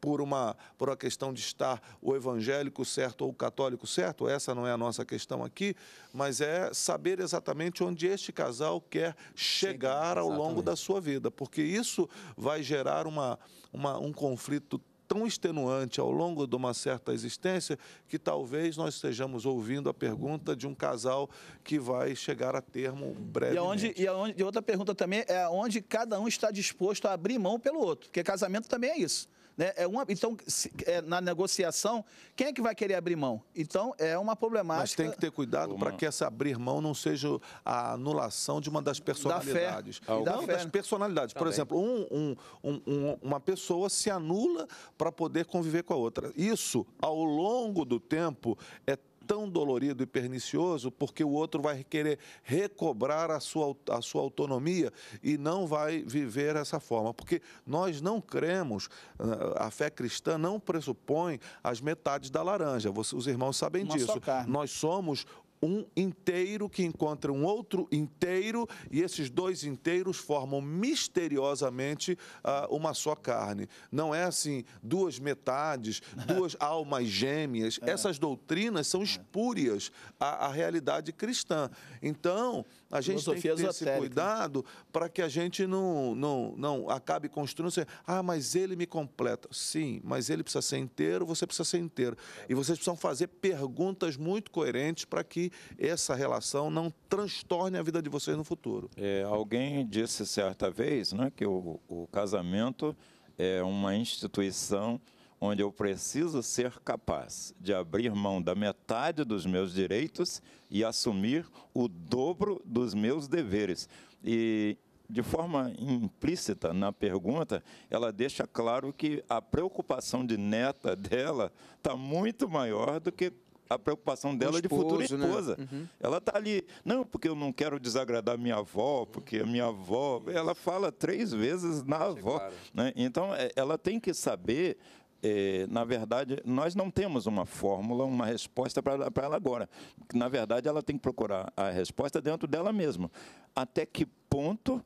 por uma, por uma questão de estar o evangélico certo ou o católico certo, essa não é a nossa questão aqui, mas é saber exatamente onde este casal quer chegar ao longo da sua vida, porque isso vai gerar uma, uma um conflito tão extenuante ao longo de uma certa existência que talvez nós estejamos ouvindo a pergunta de um casal que vai chegar a termo brevemente. E, aonde, e, aonde, e outra pergunta também é onde cada um está disposto a abrir mão pelo outro, porque casamento também é isso. Né? É uma, então, se, é, na negociação, quem é que vai querer abrir mão? Então, é uma problemática. Mas tem que ter cuidado para que essa abrir mão não seja a anulação de uma das personalidades. Da fé. Ah, da não, fé. das tá personalidades. Por tá exemplo, um, um, um, uma pessoa se anula para poder conviver com a outra. Isso, ao longo do tempo, é tão dolorido e pernicioso, porque o outro vai querer recobrar a sua, a sua autonomia e não vai viver essa forma. Porque nós não cremos, ah, a fé cristã não pressupõe as metades da laranja, os irmãos sabem Uma disso. Nós somos um inteiro que encontra um outro inteiro e esses dois inteiros formam misteriosamente uh, uma só carne. Não é assim duas metades, *laughs* duas almas gêmeas. É. Essas doutrinas são é. espúrias à, à realidade cristã. Então, a gente Filosofia tem que ter esotérica. esse cuidado para que a gente não, não, não acabe construindo. Assim, ah, mas ele me completa. Sim, mas ele precisa ser inteiro, você precisa ser inteiro. E vocês precisam fazer perguntas muito coerentes para que essa relação não transtorne a vida de vocês no futuro. É, alguém disse certa vez né, que o, o casamento é uma instituição onde eu preciso ser capaz de abrir mão da metade dos meus direitos e assumir o dobro dos meus deveres. E de forma implícita na pergunta, ela deixa claro que a preocupação de neta dela está muito maior do que a preocupação dela esposo, de futura né? esposa. Né? Uhum. Ela está ali, não, porque eu não quero desagradar minha avó, porque a minha avó, ela fala três vezes na é avó. Né? Então, é, ela tem que saber é, na verdade, nós não temos uma fórmula, uma resposta para ela agora. Na verdade, ela tem que procurar a resposta dentro dela mesma. Até que ponto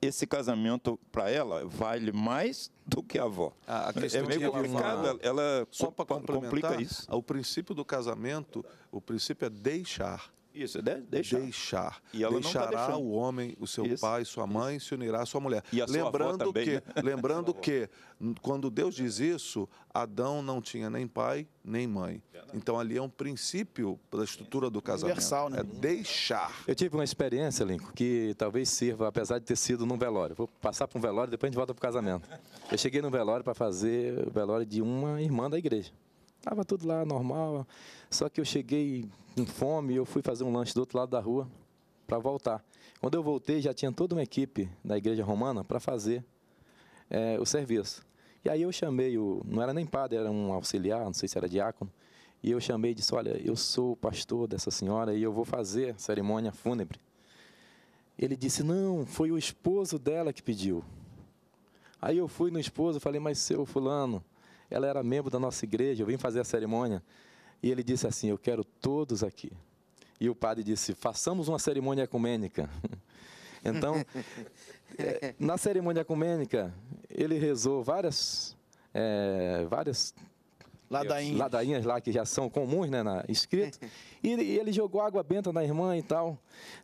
esse casamento para ela vale mais do que a avó. A, é meio complicado, ela, ela, só para complementar, complica isso. O princípio do casamento, o princípio é deixar. Isso, de, deixar. Deixar. E ela tá Deixará tá o homem, o seu isso. pai, sua mãe, isso. se unirá à sua mulher. E a né? *laughs* lembrando sua que, também, Lembrando que, quando Deus diz isso, Adão não tinha nem pai, nem mãe. Então, ali é um princípio da estrutura do casamento. Universal, né? É deixar. Eu tive uma experiência, Lincoln, que talvez sirva, apesar de ter sido num velório. Vou passar para um velório, depois a gente volta para o casamento. Eu cheguei no velório para fazer o velório de uma irmã da igreja. Tava tudo lá normal. Só que eu cheguei com fome, eu fui fazer um lanche do outro lado da rua para voltar. Quando eu voltei, já tinha toda uma equipe da igreja romana para fazer é, o serviço. E aí eu chamei o, não era nem padre, era um auxiliar, não sei se era diácono. E eu chamei e disse: Olha, eu sou o pastor dessa senhora e eu vou fazer a cerimônia fúnebre. Ele disse: Não, foi o esposo dela que pediu. Aí eu fui no esposo, falei: Mas seu fulano, ela era membro da nossa igreja, eu vim fazer a cerimônia. E ele disse assim: Eu quero todos aqui. E o padre disse: Façamos uma cerimônia ecumênica. *laughs* Então, eh, na cerimônia ecumênica, ele rezou várias, é, várias ladainhas. ladainhas lá que já são comuns, né, na, escrito. *laughs* e ele, ele, jogou água benta na irmã e tal.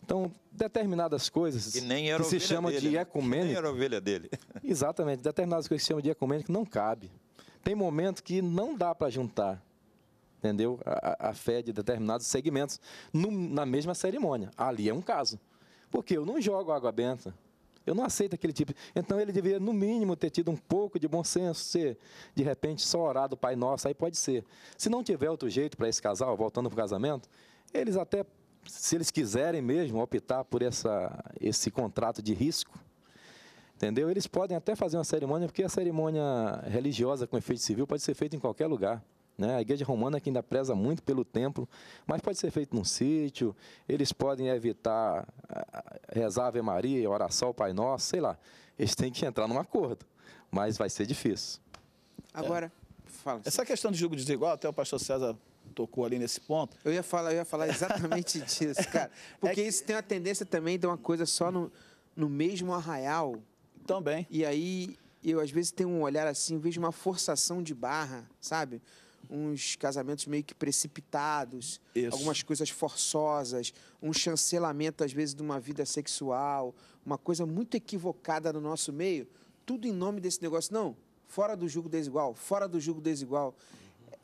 Então, determinadas coisas que, nem era que se chama dele, de ecumênico. Né? *laughs* Que nem era ovelha dele. Exatamente, determinadas coisas que se chama de ecumênico não cabe. Tem momento que não dá para juntar, entendeu? A, a, fé de determinados segmentos no, na mesma cerimônia. Ali é um caso. Porque eu não jogo água benta. Eu não aceito aquele tipo. Então ele deveria, no mínimo, ter tido um pouco de bom senso, ser, de repente, só orado Pai Nosso, aí pode ser. Se não tiver outro jeito para esse casal, voltando para o casamento, eles até, se eles quiserem mesmo optar por essa, esse contrato de risco, Entendeu? Eles podem até fazer uma cerimônia, porque a cerimônia religiosa com efeito civil pode ser feita em qualquer lugar. Né? A igreja romana é que ainda preza muito pelo templo, mas pode ser feito num sítio, eles podem evitar eh, rezar Ave Maria, orar só o Pai Nosso, sei lá. Eles têm que entrar num acordo, mas vai ser difícil. Agora, é. fala. Essa questão de julgo desigual, até o pastor César tocou ali nesse ponto. Eu ia falar, eu ia falar exatamente *laughs* disso, cara. É porque é que... isso tem a tendência também de uma coisa só no, no mesmo arraial também. E aí eu às vezes tenho um olhar assim, vejo uma forçação de barra, sabe? Uns casamentos meio que precipitados, Isso. algumas coisas forçosas, um chancelamento às vezes de uma vida sexual, uma coisa muito equivocada no nosso meio, tudo em nome desse negócio. Não, fora do jugo desigual, fora do jugo desigual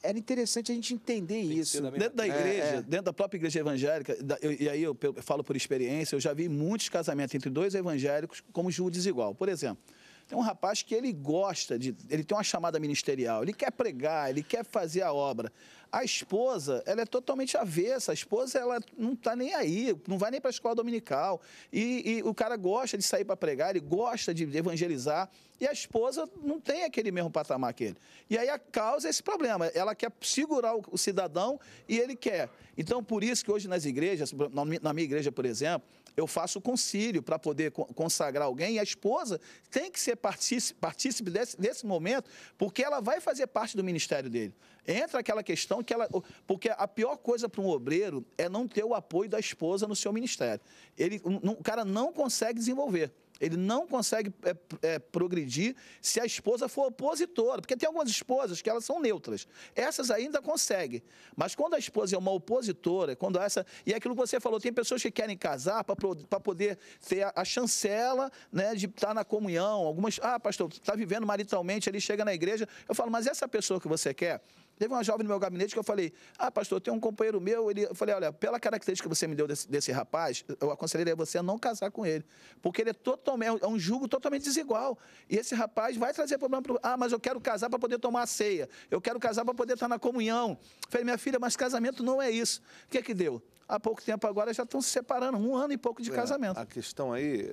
era interessante a gente entender isso. Da dentro da é, igreja, é, é. dentro da própria igreja evangélica, eu, e aí eu, eu, falo por experiência, eu já vi muitos casamentos entre dois evangélicos como julgo desigual. Por exemplo, tem um rapaz que ele gosta de. Ele tem uma chamada ministerial, ele quer pregar, ele quer fazer a obra. A esposa, ela é totalmente avessa. A esposa, ela não está nem aí, não vai nem para a escola dominical. E, e o cara gosta de sair para pregar, ele gosta de evangelizar e a esposa não tem aquele mesmo patamar que ele. E aí a causa é esse problema. Ela quer segurar o cidadão e ele quer. Então, por isso que hoje nas igrejas, na minha igreja, por exemplo, eu faço concílio para poder consagrar alguém e a esposa tem que ser partícipe, partícipe desse, desse, momento, porque ela vai fazer parte do ministério dele. Entra aquela questão que ela. Porque a pior coisa para um obreiro é não ter o apoio da esposa no seu ministério. Ele, o cara não consegue desenvolver. Ele não consegue é, é, progredir se a esposa for opositora, porque tem algumas esposas que elas são neutras. Essas ainda conseguem. Mas quando a esposa é uma opositora, é quando essa. E é aquilo que você falou, tem pessoas que querem casar para poder ter a, a chancela né, de estar tá na comunhão. Algumas. Ah, pastor, está vivendo maritalmente, ele chega na igreja. Eu falo, mas essa pessoa que você quer, Teve uma jovem no meu gabinete que eu falei: Ah, pastor, tem um companheiro meu. Ele, eu falei: Olha, pela característica que você me deu desse, desse rapaz, eu aconselharia você a não casar com ele. Porque ele é totalmente, é, é um jugo totalmente desigual. E esse rapaz vai trazer problema para. Ah, mas eu quero casar para poder tomar a ceia. Eu quero casar para poder estar na comunhão. Eu falei: Minha filha, mas casamento não é isso. O que é que deu? Há pouco tempo agora já estão se separando, um ano e pouco de é, casamento. A questão aí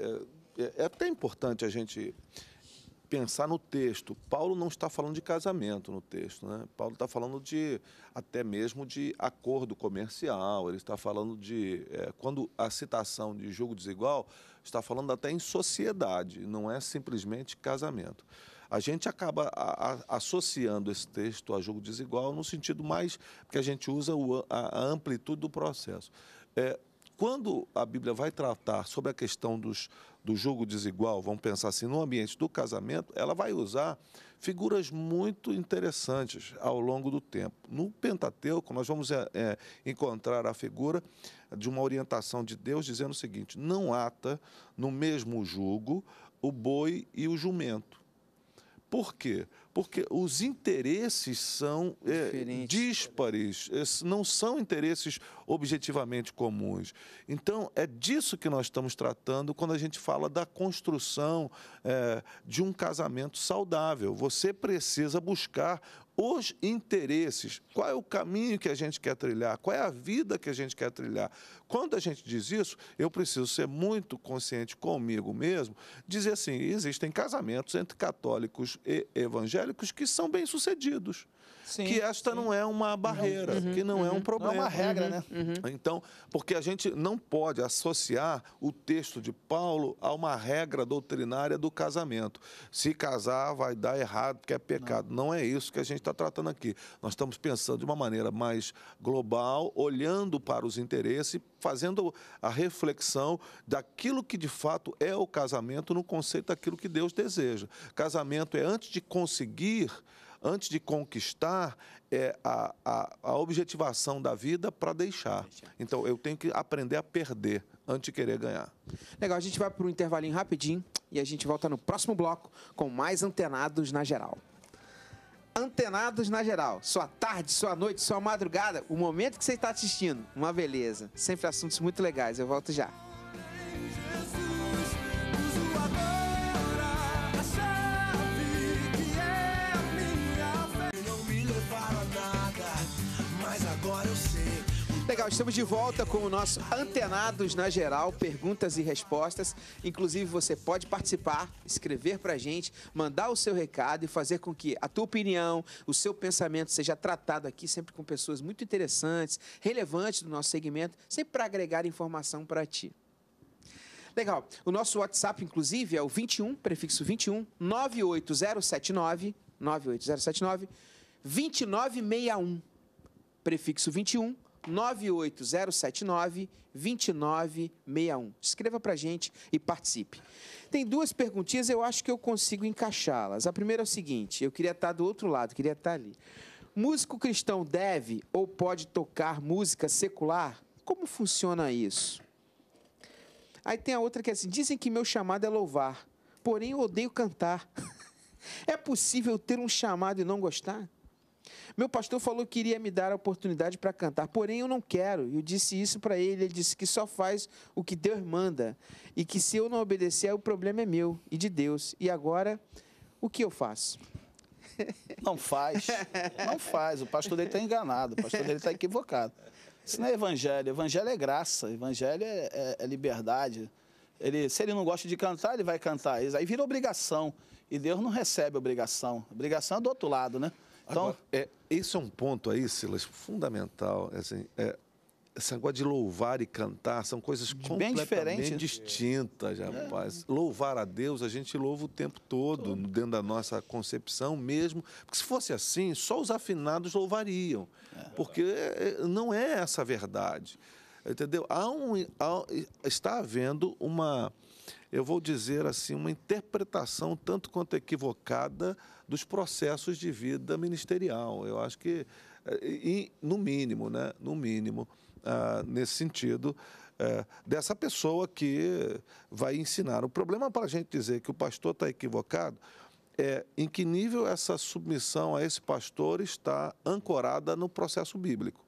é, é, é até importante a gente pensar no texto. Paulo não está falando de casamento no texto, né? Paulo está falando de até mesmo de acordo comercial. Ele está falando de é, quando a citação de jogo desigual está falando até em sociedade, não é simplesmente casamento. A gente acaba a, a, associando esse texto a jogo desigual no sentido mais que a gente usa o, a, a, amplitude do processo. É, quando a Bíblia vai tratar sobre a questão dos do jogo desigual, vamos pensar assim, no ambiente do casamento, ela vai usar figuras muito interessantes ao longo do tempo. No Pentateuco, nós vamos é, é, encontrar a figura de uma orientação de Deus dizendo o seguinte: não ata no mesmo jugo o boi e o jumento. Por quê? porque os interesses são é, díspares, é, não são interesses objetivamente comuns. Então, é disso que nós estamos tratando quando a gente fala da construção é, de um casamento saudável. Você precisa buscar os interesses, qual é o caminho que a gente quer trilhar, qual é a vida que a gente quer trilhar. Quando a gente diz isso, eu preciso ser muito consciente comigo mesmo, dizer assim: existem casamentos entre católicos e evangélicos que são bem-sucedidos. Sim, que esta sim. não é uma uhum. barreira, uhum, que não uhum, é um uhum. problema. Não é uma regra, né? Uhum. uhum. Então, porque a gente não pode associar o texto de Paulo a uma regra doutrinária do casamento. Se casar vai dar errado, que é pecado. Não, não é isso que a gente está tratando aqui. Nós estamos pensando de uma maneira mais global, olhando para os interesses fazendo a reflexão daquilo que de fato é o casamento no conceito daquilo que Deus deseja. Casamento é antes de conseguir antes de conquistar, é a, a, a objetivação da vida para deixar. Então, eu tenho que aprender a perder antes de querer ganhar. Legal, a gente vai para um intervalinho rapidinho e a gente volta no próximo bloco com mais Antenados na Geral. Antenados na geral. Sua tarde, sua noite, sua madrugada, o momento que você está assistindo. Uma beleza. Sempre assuntos muito legais. Eu volto já. legal, estamos de volta com o nosso Antenados na Geral, perguntas e respostas. Inclusive, você pode participar, escrever pra gente, mandar o seu recado e fazer com que a tua opinião, o seu pensamento seja tratado aqui, sempre com pessoas muito interessantes, relevantes do nosso segmento, sempre para agregar informação para ti. Legal. O nosso WhatsApp, inclusive, é o 21, prefixo 21, 98079, 98079, 2961, prefixo 21, 98079 2961. Escreva para gente e participe. Tem duas perguntinhas, eu acho que eu consigo encaixá-las. A primeira é o seguinte: eu queria estar tá do outro lado, queria estar tá ali. Músico cristão deve ou pode tocar música secular? Como funciona isso? Aí tem a outra que é assim: dizem que meu chamado é louvar, porém eu odeio cantar. *laughs* é possível ter um chamado e não gostar? Meu pastor falou que iria me dar a oportunidade para cantar, porém eu não quero. Eu disse isso para ele. Ele disse que só faz o que Deus manda e que se eu não obedecer, o problema é meu e de Deus. E agora, o que eu faço? *laughs* Não faz, não faz. O pastor dele está enganado, o pastor dele está equivocado. Isso não é evangelho. Evangelho é graça, evangelho é, é, é liberdade. Ele, se ele não gosta de cantar, ele vai cantar. Aí vira obrigação. E Deus não recebe obrigação. Obrigação é do outro lado, né? Então, Agora, é, esse é um ponto aí, Silas, fundamental. Assim, é, esse negócio de louvar e cantar são coisas completamente diferente. distintas, é. rapaz. É. Louvar a Deus, a gente louva o tempo todo, todo, dentro da nossa concepção mesmo. Porque se fosse assim, só os afinados louvariam. É. Porque é, é, não é essa a verdade. Entendeu? Há um, há, está havendo uma eu vou dizer assim, uma interpretação tanto quanto equivocada dos processos de vida ministerial. Eu acho que, eh, e, no mínimo, né, no mínimo, ah, nesse sentido, é, dessa pessoa que vai ensinar. O problema para a gente dizer que o pastor está equivocado é em que nível essa submissão a esse pastor está ancorada no processo bíblico.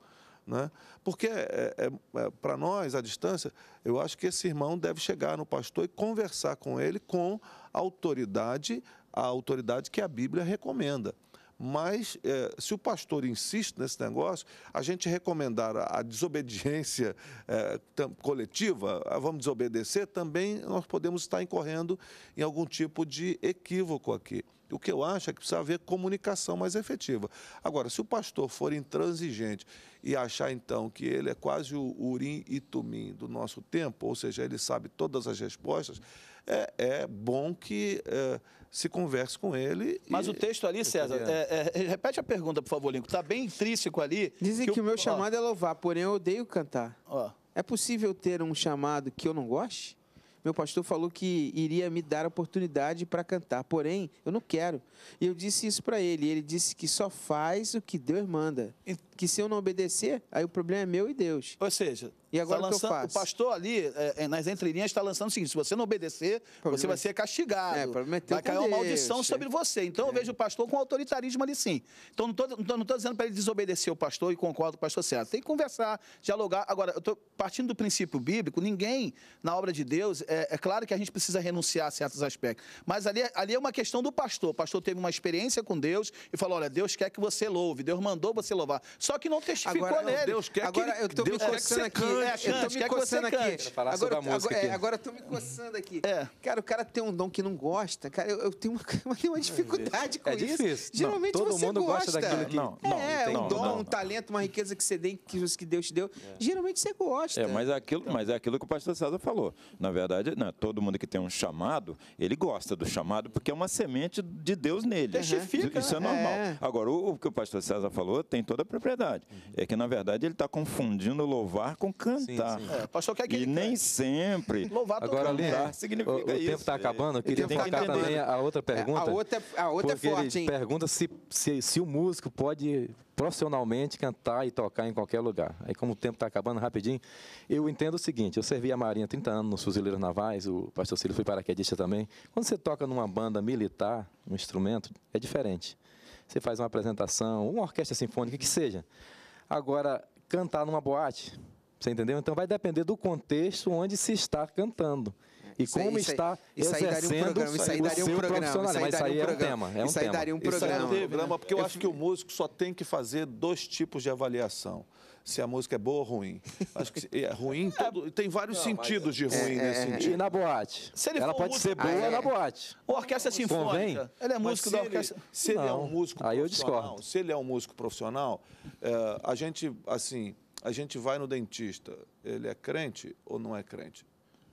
Né? Porque é, é, é, é para nós, à distância, eu acho que esse irmão deve chegar no pastor e conversar com ele com a autoridade, a autoridade que a Bíblia recomenda. Mas é, se o pastor insiste nesse negócio, a gente recomendar a, a desobediência é, coletiva, vamos desobedecer, também nós podemos estar incorrendo em algum tipo de equívoco aqui. O que eu acho é que precisa haver comunicação mais efetiva. Agora, se o pastor for intransigente e achar então que ele é quase o urim e tumim do nosso tempo, ou seja, ele sabe todas as respostas, é, é bom que é, se converse com ele. Mas e... o texto ali, César, é, é, é, repete a pergunta, por favor, Lincoln. Está bem intrínseco ali. Dizem que, que o... meu chamado é louvar, porém eu odeio cantar. Ó. É possível ter um chamado que eu não goste? meu pastor falou que iria me dar a oportunidade para cantar, porém, eu não quero. E eu disse isso para ele, e ele disse que só faz o que Deus manda. Então, que se eu não obedecer, aí o problema é meu e Deus. Ou seja, e agora tá lançando, o que eu faço? O pastor ali, é, é nas entrelinhas, está lançando o seguinte: se você não obedecer, você vai ser castigado. É, vai cair uma maldição é. sobre você. Então eu é. vejo o pastor com autoritarismo ali sim. Então não estou dizendo para ele desobedecer o pastor e concordo com o pastor certo. Tem que conversar, dialogar. Agora, eu estou partindo do princípio bíblico ninguém na obra de Deus, é, claro que a gente precisa renunciar a certos aspectos. Mas ali, ali é uma questão do pastor. O pastor teve uma experiência com Deus e falou: olha, Deus quer que você louve, Deus mandou você louvar só que não testificou agora, nele. Deus quer agora, que eu tô Deus me coçando aqui. Cante, é, eu tô me coçando aqui. agora, agora, é, agora eu tô me coçando aqui. É. Cara, o cara tem um dom que não gosta. Cara, eu, eu tenho, uma, *laughs* uma dificuldade com é isso. Difícil. Geralmente não, todo você mundo gosta. daquilo que... Não, não, é, não, um dom, não, um talento, uma riqueza que você tem, que Deus te deu. É. Geralmente você gosta. É, mas é aquilo, então. mas é aquilo que o pastor César falou. Na verdade, não, né, todo mundo que tem um chamado, ele gosta do chamado porque é uma semente de Deus nele. Testifica. Isso é normal. É. Agora, o, o que o pastor César falou tem toda a propriedade verdade. Uhum. É que, na verdade, ele está confundindo louvar com cantar. Sim, sim. É, pastor, é que e nem sempre louvar Agora, cantar é, significa o, o isso. O tempo está acabando. Eu queria focar também a outra pergunta. a outra, a outra é, é, é forte, ele hein? pergunta se, se, se o músico pode profissionalmente cantar e tocar em qualquer lugar. Aí, como o tempo está acabando rapidinho, eu entendo o seguinte: eu servi a Marinha 30 anos nos Fuzileiros Navais, o pastor Cílio foi paraquedista também. Quando você toca numa banda militar, um instrumento, é diferente você faz uma apresentação, uma orquestra sinfônica, que seja. Agora, cantar numa boate, você entendeu? Então vai depender do contexto onde se está cantando. E isso como aí, está isso aí, exercendo um programa, isso aí daria um programa, isso aí Mas aí é um tema. É um isso aí tema. daria um programa. Isso aí né? programa, porque eu, eu acho que o músico só tem que fazer dois tipos de avaliação se a música é boa ou ruim. Acho que é ruim, *laughs* é. todo, tem vários não, sentidos de é, ruim é, nesse é, sentido. E na boate? se ela pode músico, ser boa ah, é. na boate. O orquestra sinfônica, ele é músico da orquestra. Ele, se ele é um músico aí eu discordo. Se ele é um músico profissional, é, a gente, assim, a gente vai no dentista, ele é crente ou não é crente?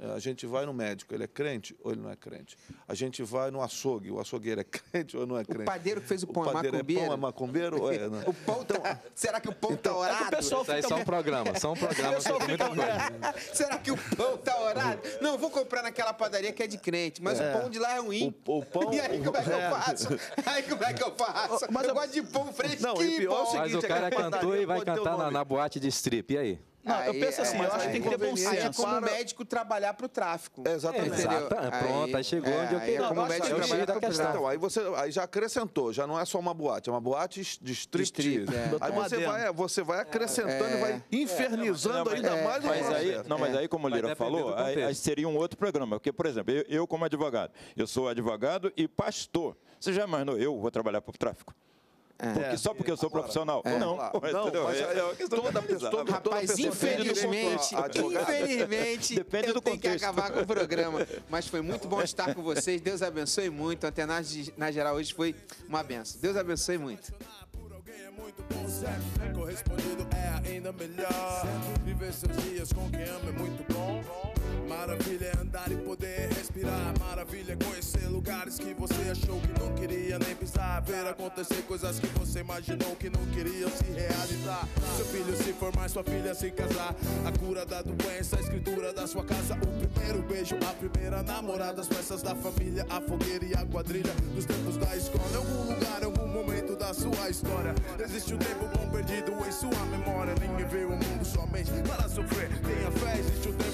É, a gente vai no médico, ele é crente ou ele não é crente? A gente vai no açougue, o açougueiro é *laughs* crente ou não é crente? O padeiro que fez o pão, o é padeiro é, pão é macumbeiro? ou é, não? Né? *laughs* o pão tá, então, *laughs* será que o pão está então, orado? É o pessoal fica... Isso aí um programa, só um programa. Fica... será que o pão está orado? Não, vou comprar naquela padaria que é de crente, mas é. o pão de lá é ruim. O, o pão... E aí como é que eu é. faço? Aí como é que eu faço? Mas eu, gosto de pão fresquinho. Não, o pior é o seguinte... Mas o cara cantou e vai cantar na, na boate de strip, e aí? Não, aí, eu penso assim, é, eu acho que tem que ter bom senso. É como para... médico trabalhar para o tráfico. É, exatamente. Exato, pronto, aí chegou onde eu é, queria. É como médico trabalhar para o tráfico. Então, aí você aí já acrescentou, já não é só uma boate, é uma boate de striptease. É. Aí você vai, você vai acrescentando e vai é, infernizando ainda mais o aí Não, mas aí, como o Lira falou, aí seria um outro programa. Porque, por exemplo, eu como advogado, eu sou advogado e pastor. Você já imaginou, eu vou trabalhar para o tráfico? É. Porque, só porque eu sou Agora, profissional. Não, é. não, não mas é toda, toda, toda Rapaz, infelizmente, infelizmente, depende eu do tenho contexto. que acabar com o programa. Mas foi muito bom estar com vocês. Deus abençoe muito. Antenas na geral hoje foi uma benção. Deus abençoe muito. Correspondido é ainda melhor. Viver seus dias com quem ama é muito bom. Maravilha é andar e poder respirar. Maravilha é conhecer lugares que você achou que não queria nem pisar. Ver acontecer coisas que você imaginou que não queria se realizar. Seu filho se formar, sua filha se casar. A cura da doença, a escritura da sua casa. O primeiro beijo, a primeira namorada. As peças da família, a fogueira e a quadrilha. Dos tempos da escola, em algum lugar, em algum momento da sua história. Existe o um tempo bom perdido em sua memória. Ninguém veio o mundo somente para sofrer. Tenha fé, existe o um tempo